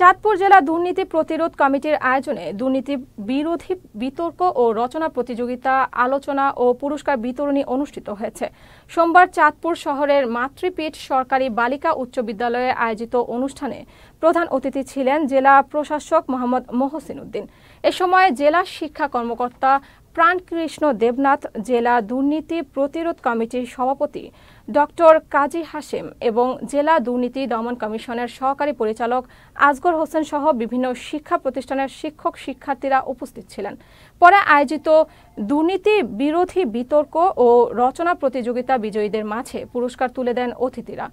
চাঁদপুর জেলা দুর্নীতি প্রতিরোধ কমিটির আয়োজনে দুর্নীতি বিরোধী বিতর্ক ও রচনা প্রতিযোগিতা আলোচনা ও পুরস্কার বিতরণী অনুষ্ঠিত হয়েছে সোমবার চাঁদপুর শহরের মাতৃপীঠ সরকারি বালিকা উচ্চ বিদ্যালয়ে আয়োজিত অনুষ্ঠানে প্রধান অতিথি ছিলেন জেলা প্রশাসক মোহাম্মদ মোহসিন উদ্দিন এ সময় জেলা শিক্ষা কর্মকর্তা প্রাণকৃষ্ণ দেবনাথ জেলা দুর্নীতি প্রতিরোধ কমিটির সভাপতি ডক্টর কাজী হাসেম এবং জেলা দুর্নীতি দমন কমিশনের সহকারী পরিচালক আজগর হোসেন সহ বিভিন্ন শিক্ষা প্রতিষ্ঠানের শিক্ষক শিক্ষার্থীরা উপস্থিত ছিলেন পরে আয়োজিত দুর্নীতি বিরোধী বিতর্ক ও রচনা প্রতিযোগিতা বিজয়ীদের মাঝে পুরস্কার তুলে দেন অতিথিরা